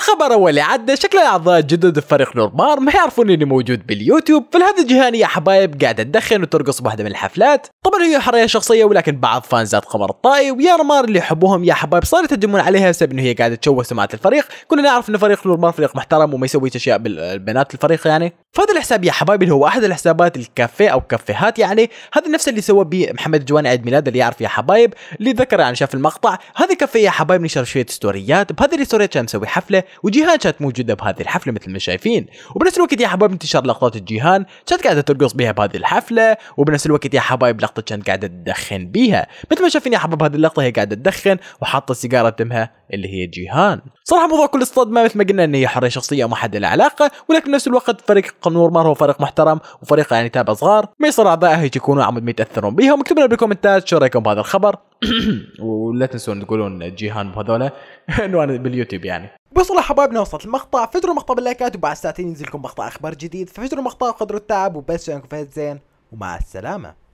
الخبر هو اللي عدى شكل الاعضاء الجدد في فريق نورمار ما يعرفون اني موجود باليوتيوب فالهذا الجهاني يا حبايب قاعده تدخن وترقص بواحده من الحفلات طبعا هي حريه شخصيه ولكن بعض فانزات خبر الطائي ويا نورمار اللي يحبوهم يا حبايب صاروا يتهجمون عليها بسبب انه هي قاعده تشوه سمعه الفريق كلنا نعرف ان فريق نورمار فريق محترم وما يسوي اشياء بالبنات الفريق يعني فهذا الحساب يا حبايبي اللي هو احد الحسابات الكافيه او كافيهات يعني هذا نفس اللي سوى به محمد جوان عيد ميلاد اللي يعرف يا حبايب اللي ذكر يعني شاف المقطع هذا كافيه يا حبايب نشر شويه ستوريات بهذه الستوريات كان مسوي حفله وجيهان كانت موجوده بهذه الحفله مثل ما شايفين وبنفس الوقت يا حبايب انتشار لقطات الجيهان كانت قاعده ترقص بها بهذه الحفله وبنفس الوقت يا حبايب لقطه كانت قاعده تدخن بها مثل ما شايفين يا حبايب هذه اللقطه هي قاعده تدخن وحاطه سيجاره تمها اللي هي جيهان صراحه موضوع كل الصدمه مثل ما قلنا ان هي حريه شخصيه وما حد له علاقه ولكن بنفس الوقت فريق قنور مار هو فريق محترم وفريق يعني تابع صغار ما يصير اعضاء هيك يكونوا عمود ما يتاثرون بيها اكتبوا لنا بالكومنتات شو رايكم بهذا الخبر ولا تنسون تقولون جيهان بهذولا انه انا باليوتيوب يعني بوصلوا حبايبنا وصلت المقطع فجروا المقطع باللايكات وبعد ساعتين ينزل لكم مقطع اخبار جديد ففجروا المقطع بقدر التعب وبس شكرا فهد زين ومع السلامه